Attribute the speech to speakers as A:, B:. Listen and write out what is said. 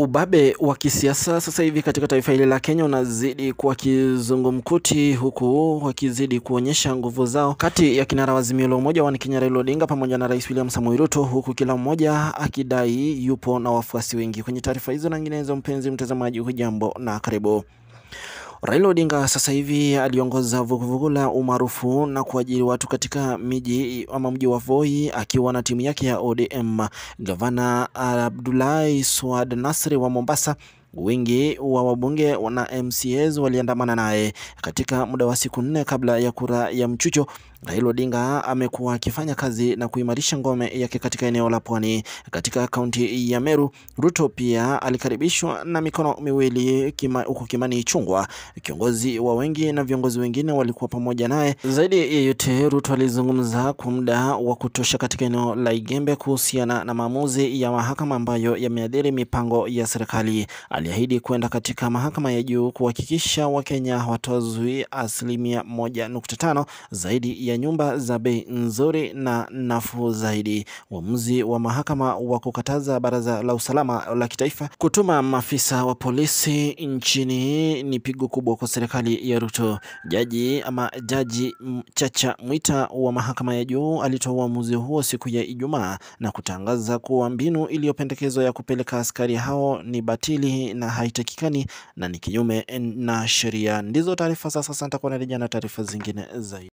A: Ubabe wa kisiasa sasa hivi katika taifa hili la Kenya unazidi kuwa kizungumkuti, huku wakizidi kuonyesha nguvu zao kati ya kinara wa Azimio la Umoja wa Kenya Raila Odinga pamoja na Rais William Samoei Ruto, huku kila mmoja akidai yupo na wafuasi wengi. Kwenye taarifa hizo na nyinginezo, mpenzi mtazamaji, hujambo na karibu. Raila Odinga sasa hivi aliongoza vuguvugu la umaarufu na kuajiri watu katika miji ama mji wa Voi akiwa na timu yake ya ODM. Gavana Abdullahi Swad Nasri wa Mombasa Wingi wa wabunge na MCAs waliandamana naye katika muda wa siku nne kabla ya kura ya mchujo. Raila Odinga amekuwa akifanya kazi na kuimarisha ngome yake katika eneo la Pwani katika kaunti ya Meru. Ruto pia alikaribishwa na mikono miwili kima, huko Kimani chungwa kiongozi wa wengi na viongozi wengine walikuwa pamoja naye. Zaidi ya yote, Ruto alizungumza kwa muda wa kutosha katika eneo la Igembe kuhusiana na maamuzi ya mahakama ambayo yameadhiri mipango ya serikali aliahidi kwenda katika mahakama ya juu kuhakikisha Wakenya watozwi asilimia moja tano zaidi ya nyumba za bei nzuri na nafuu zaidi. Uamuzi wa mahakama wa kukataza Baraza la Usalama la Kitaifa kutuma maafisa wa polisi nchini ni pigo kubwa kwa serikali ya Ruto. Jaji ama Jaji Chacha Mwita wa mahakama ya juu alitoa uamuzi huo siku ya Ijumaa na kutangaza kuwa mbinu iliyopendekezwa ya kupeleka askari hao ni batili na haitakikani na ni kinyume na sheria. Ndizo taarifa za sasa, nitakuwa narejea na taarifa zingine zaidi.